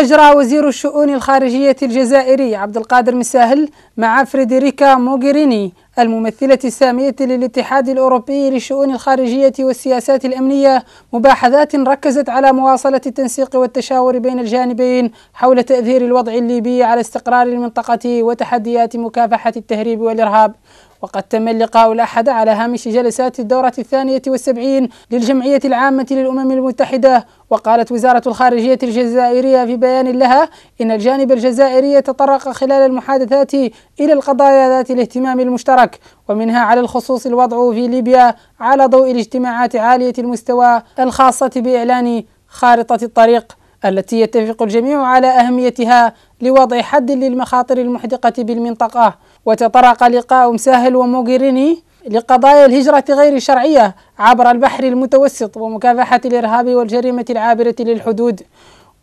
أجرى وزير الشؤون الخارجية الجزائري عبد القادر مساهل مع فريدريكا موغيريني الممثلة السامية للاتحاد الأوروبي للشؤون الخارجية والسياسات الأمنية مباحثات ركزت على مواصلة التنسيق والتشاور بين الجانبين حول تأثير الوضع الليبي على استقرار المنطقة وتحديات مكافحة التهريب والإرهاب وقد تم اللقاء الأحد على هامش جلسات الدورة الثانية والسبعين للجمعية العامة للأمم المتحدة وقالت وزارة الخارجية الجزائرية في بيان لها إن الجانب الجزائري تطرق خلال المحادثات إلى القضايا ذات الاهتمام المشترك ومنها على الخصوص الوضع في ليبيا على ضوء الاجتماعات عالية المستوى الخاصة بإعلان خارطة الطريق التي يتفق الجميع على أهميتها لوضع حد للمخاطر المحدقة بالمنطقة وتطرق لقاء مساهل وموغيريني لقضايا الهجرة غير الشرعية عبر البحر المتوسط ومكافحة الإرهاب والجريمة العابرة للحدود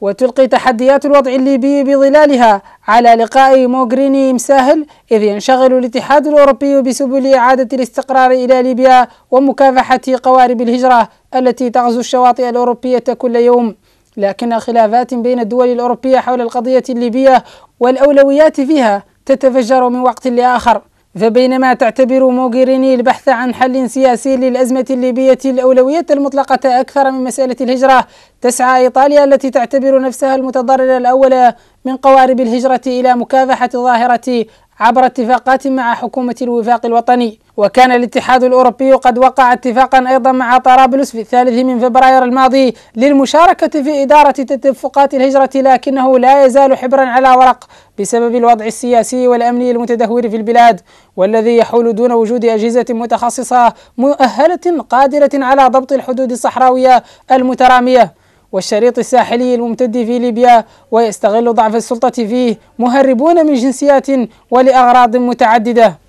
وتلقي تحديات الوضع الليبي بظلالها على لقاء موغريني مساهل إذ ينشغل الاتحاد الأوروبي بسبل إعادة الاستقرار إلى ليبيا ومكافحة قوارب الهجرة التي تغزو الشواطئ الأوروبية كل يوم لكن خلافات بين الدول الأوروبية حول القضية الليبية والأولويات فيها تتفجر من وقت لآخر فبينما تعتبر موغيريني البحث عن حل سياسي للأزمة الليبية الأولوية المطلقة أكثر من مسألة الهجرة تسعى إيطاليا التي تعتبر نفسها المتضرر الأول من قوارب الهجرة إلى مكافحة ظاهرة عبر اتفاقات مع حكومة الوفاق الوطني وكان الاتحاد الأوروبي قد وقع اتفاقا أيضا مع طرابلس في الثالث من فبراير الماضي للمشاركة في إدارة تدفقات الهجرة لكنه لا يزال حبرا على ورق بسبب الوضع السياسي والأمني المتدهور في البلاد والذي يحول دون وجود أجهزة متخصصة مؤهلة قادرة على ضبط الحدود الصحراوية المترامية والشريط الساحلي الممتد في ليبيا ويستغل ضعف السلطة فيه مهربون من جنسيات ولأغراض متعددة